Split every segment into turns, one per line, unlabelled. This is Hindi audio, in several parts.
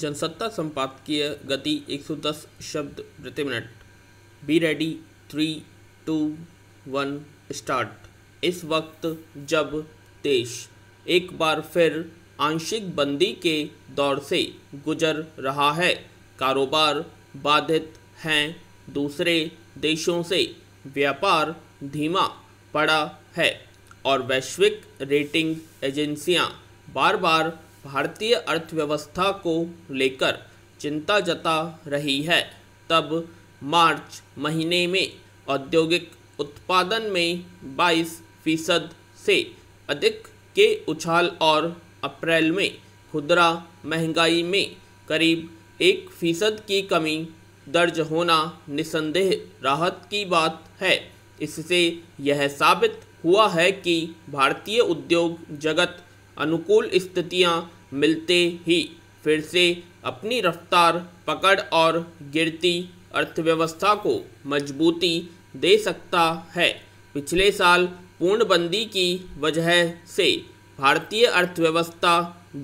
जनसत्ता संपादकीय गति 110 शब्द प्रति minute be ready three two one start इस वक्त जब देश एक बार फिर आंशिक बंदी के दौर से गुजर रहा है कारोबार बाधित हैं दूसरे देशों से व्यापार धीमा पड़ा है और वैश्विक रेटिंग एजेंसियां बार बार भारतीय अर्थव्यवस्था को लेकर चिंता जता रही है तब मार्च महीने में औद्योगिक उत्पादन में 22 फीसद से अधिक के उछाल और अप्रैल में खुदरा महंगाई में करीब एक फीसद की कमी दर्ज होना निसंदेह राहत की बात है इससे यह साबित हुआ है कि भारतीय उद्योग जगत अनुकूल स्थितियां मिलते ही फिर से अपनी रफ्तार पकड़ और गिरती अर्थव्यवस्था को मजबूती दे सकता है पिछले साल पूर्णबंदी की वजह से भारतीय अर्थव्यवस्था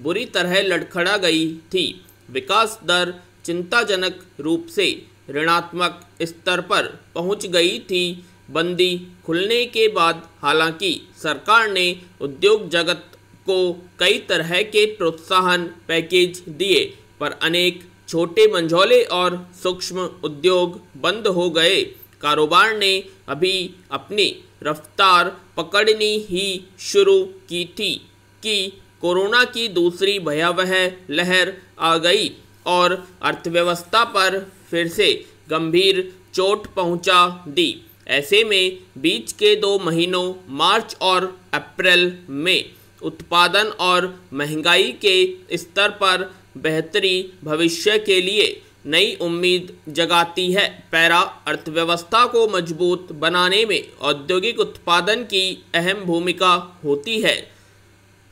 बुरी तरह लड़खड़ा गई थी विकास दर चिंताजनक रूप से ऋणात्मक स्तर पर पहुंच गई थी बंदी खुलने के बाद हालांकि सरकार ने उद्योग जगत को कई तरह के प्रोत्साहन पैकेज दिए पर अनेक छोटे मंझौले और सूक्ष्म उद्योग बंद हो गए कारोबार ने अभी अपनी रफ्तार पकड़नी ही शुरू की थी कि कोरोना की दूसरी भयावह लहर आ गई और अर्थव्यवस्था पर फिर से गंभीर चोट पहुंचा दी ऐसे में बीच के दो महीनों मार्च और अप्रैल में उत्पादन और महंगाई के स्तर पर बेहतरी भविष्य के लिए नई उम्मीद जगाती है पैरा अर्थव्यवस्था को मजबूत बनाने में औद्योगिक उत्पादन की अहम भूमिका होती है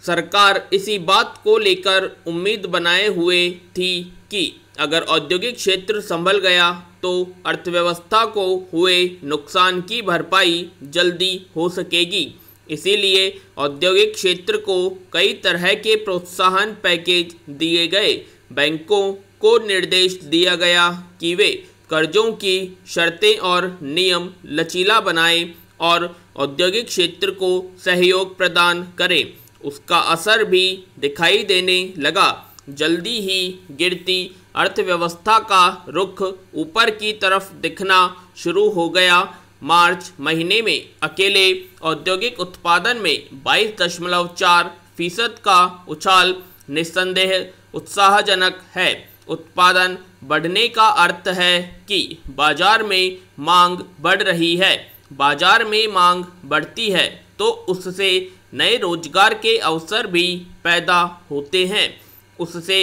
सरकार इसी बात को लेकर उम्मीद बनाए हुए थी कि अगर औद्योगिक क्षेत्र संभल गया तो अर्थव्यवस्था को हुए नुकसान की भरपाई जल्दी हो सकेगी इसीलिए औद्योगिक क्षेत्र को कई तरह के प्रोत्साहन पैकेज दिए गए बैंकों को निर्देश दिया गया कि वे कर्जों की शर्तें और नियम लचीला बनाएं और औद्योगिक क्षेत्र को सहयोग प्रदान करें उसका असर भी दिखाई देने लगा जल्दी ही गिरती अर्थव्यवस्था का रुख ऊपर की तरफ दिखना शुरू हो गया मार्च महीने में अकेले औद्योगिक उत्पादन में बाईस दशमलव चार फीसद का उछाल निस्संदेह उत्साहजनक है उत्पादन बढ़ने का अर्थ है कि बाजार में मांग बढ़ रही है बाजार में मांग बढ़ती है तो उससे नए रोजगार के अवसर भी पैदा होते हैं उससे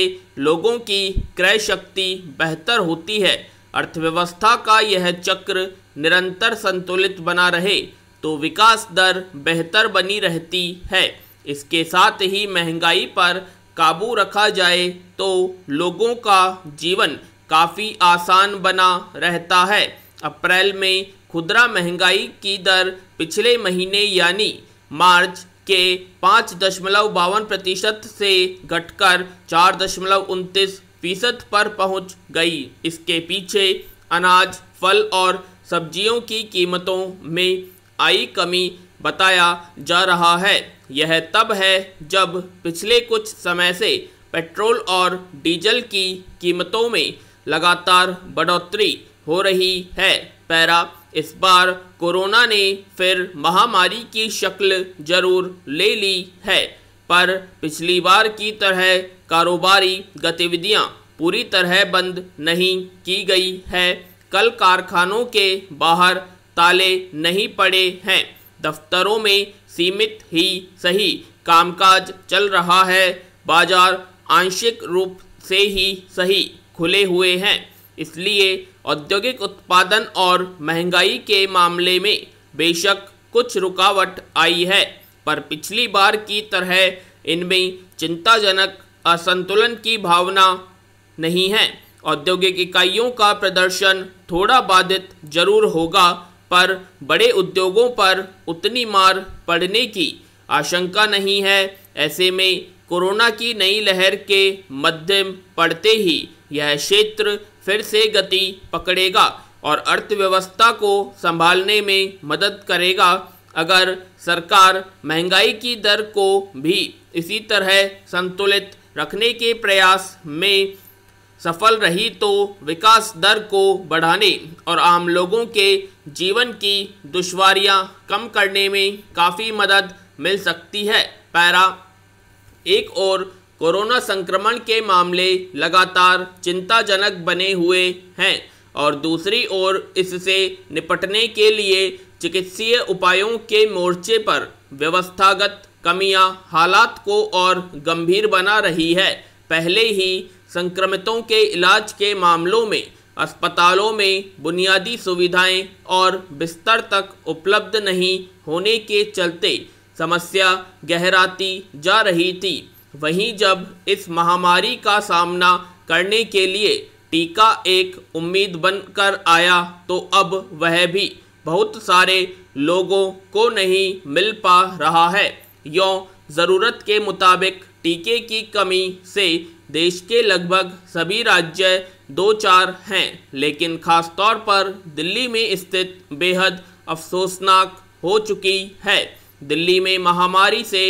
लोगों की क्रय शक्ति बेहतर होती है अर्थव्यवस्था का यह चक्र निरंतर संतुलित बना रहे तो विकास दर बेहतर बनी रहती है इसके साथ ही महंगाई पर काबू रखा जाए तो लोगों का जीवन काफ़ी आसान बना रहता है अप्रैल में खुदरा महंगाई की दर पिछले महीने यानी मार्च के पाँच दशमलव बावन प्रतिशत से घटकर चार दशमलव उनतीस फीसद पर पहुंच गई इसके पीछे अनाज फल और सब्जियों की कीमतों में आई कमी बताया जा रहा है यह तब है जब पिछले कुछ समय से पेट्रोल और डीजल की कीमतों में लगातार बढ़ोतरी हो रही है पैरा इस बार कोरोना ने फिर महामारी की शक्ल जरूर ले ली है पर पिछली बार की तरह कारोबारी गतिविधियां पूरी तरह बंद नहीं की गई है कल कारखानों के बाहर ताले नहीं पड़े हैं दफ्तरों में सीमित ही सही कामकाज चल रहा है बाजार आंशिक रूप से ही सही खुले हुए हैं इसलिए औद्योगिक उत्पादन और महंगाई के मामले में बेशक कुछ रुकावट आई है पर पिछली बार की तरह इनमें चिंताजनक असंतुलन की भावना नहीं है औद्योगिक इकाइयों का प्रदर्शन थोड़ा बाधित जरूर होगा पर बड़े उद्योगों पर उतनी मार पड़ने की आशंका नहीं है ऐसे में कोरोना की नई लहर के मध्यम पड़ते ही यह क्षेत्र फिर से गति पकड़ेगा और अर्थव्यवस्था को संभालने में मदद करेगा अगर सरकार महंगाई की दर को भी इसी तरह संतुलित रखने के प्रयास में सफल रही तो विकास दर को बढ़ाने और आम लोगों के जीवन की दुश्वारियां कम करने में काफ़ी मदद मिल सकती है पैरा एक और कोरोना संक्रमण के मामले लगातार चिंताजनक बने हुए हैं और दूसरी ओर इससे निपटने के लिए चिकित्सीय उपायों के मोर्चे पर व्यवस्थागत कमियां हालात को और गंभीर बना रही है पहले ही संक्रमितों के इलाज के मामलों में अस्पतालों में बुनियादी सुविधाएं और बिस्तर तक उपलब्ध नहीं होने के चलते समस्या गहराती जा रही थी वहीं जब इस महामारी का सामना करने के लिए टीका एक उम्मीद बनकर आया तो अब वह भी बहुत सारे लोगों को नहीं मिल पा रहा है यों ज़रूरत के मुताबिक टीके की कमी से देश के लगभग सभी राज्य दो चार हैं लेकिन ख़ास तौर पर दिल्ली में स्थित बेहद अफसोसनाक हो चुकी है दिल्ली में महामारी से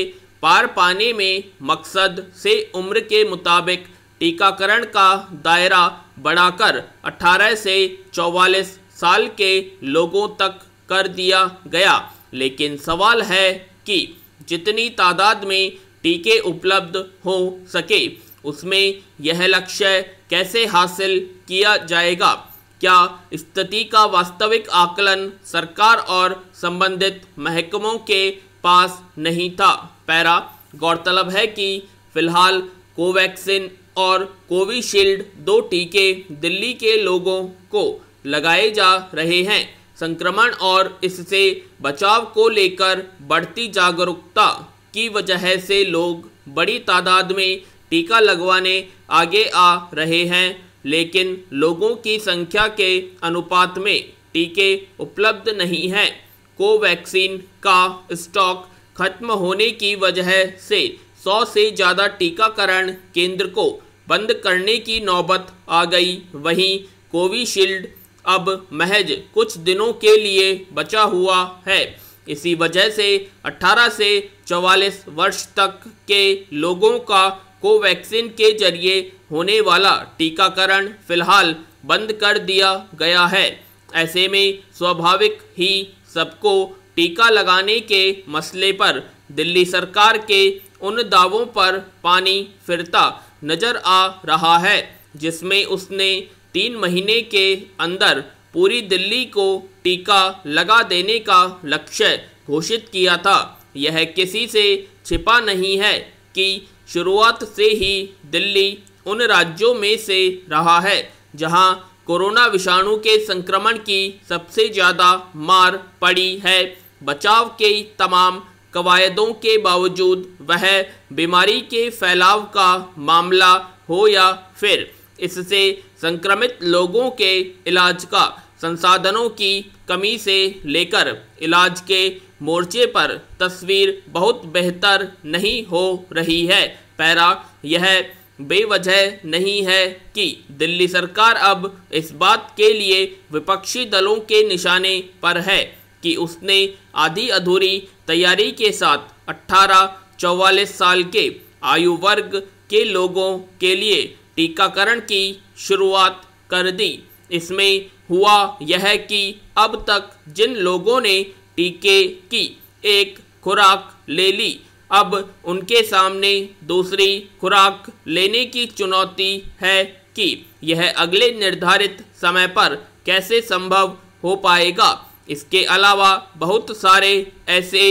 पार पाने में मकसद से उम्र के मुताबिक टीकाकरण का दायरा बढ़ाकर 18 से 44 साल के लोगों तक कर दिया गया लेकिन सवाल है कि जितनी तादाद में टीके उपलब्ध हो सके उसमें यह लक्ष्य कैसे हासिल किया जाएगा क्या स्थिति का वास्तविक आकलन सरकार और संबंधित महकमों के पास नहीं था पैरा गौरतलब है कि फिलहाल कोवैक्सिन और कोविशील्ड दो टीके दिल्ली के लोगों को लगाए जा रहे हैं संक्रमण और इससे बचाव को लेकर बढ़ती जागरूकता की वजह से लोग बड़ी तादाद में टीका लगवाने आगे आ रहे हैं लेकिन लोगों की संख्या के अनुपात में टीके उपलब्ध नहीं हैं कोवैक्सीन का स्टॉक खत्म होने की वजह से 100 से ज़्यादा टीकाकरण केंद्र को बंद करने की नौबत आ गई वहीं कोविशील्ड अब महज कुछ दिनों के लिए बचा हुआ है इसी वजह से 18 से 44 वर्ष तक के लोगों का कोवैक्सीन के जरिए होने वाला टीकाकरण फिलहाल बंद कर दिया गया है ऐसे में स्वाभाविक ही सबको टीका लगाने के मसले पर दिल्ली सरकार के उन दावों पर पानी फिरता नजर आ रहा है जिसमें उसने तीन महीने के अंदर पूरी दिल्ली को टीका लगा देने का लक्ष्य घोषित किया था यह किसी से छिपा नहीं है कि शुरुआत से ही दिल्ली उन राज्यों में से रहा है जहां कोरोना विषाणु के संक्रमण की सबसे ज़्यादा मार पड़ी है बचाव के तमाम कवायदों के बावजूद वह बीमारी के फैलाव का मामला हो या फिर इससे संक्रमित लोगों के इलाज का संसाधनों की कमी से लेकर इलाज के मोर्चे पर तस्वीर बहुत बेहतर नहीं हो रही है पैरा यह बेवजह नहीं है कि दिल्ली सरकार अब इस बात के लिए विपक्षी दलों के निशाने पर है कि उसने आधी अधूरी तैयारी के साथ 18 चौवालीस साल के आयु वर्ग के लोगों के लिए टीकाकरण की शुरुआत कर दी इसमें हुआ यह कि अब तक जिन लोगों ने टीके की एक खुराक ले ली अब उनके सामने दूसरी खुराक लेने की चुनौती है कि यह अगले निर्धारित समय पर कैसे संभव हो पाएगा इसके अलावा बहुत सारे ऐसे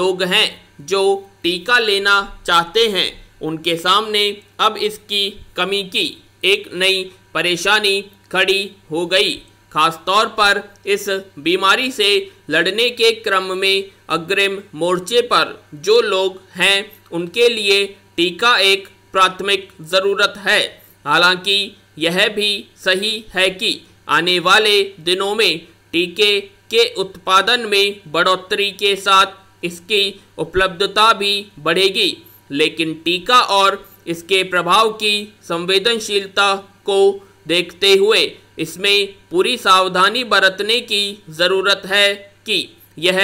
लोग हैं जो टीका लेना चाहते हैं उनके सामने अब इसकी कमी की एक नई परेशानी खड़ी हो गई खासतौर पर इस बीमारी से लड़ने के क्रम में अग्रिम मोर्चे पर जो लोग हैं उनके लिए टीका एक प्राथमिक ज़रूरत है हालांकि यह भी सही है कि आने वाले दिनों में टीके के उत्पादन में बढ़ोतरी के साथ इसकी उपलब्धता भी बढ़ेगी लेकिन टीका और इसके प्रभाव की संवेदनशीलता को देखते हुए इसमें पूरी सावधानी बरतने की ज़रूरत है कि यह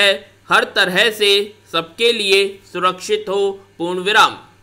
हर तरह से सबके लिए सुरक्षित हो पूर्ण विराम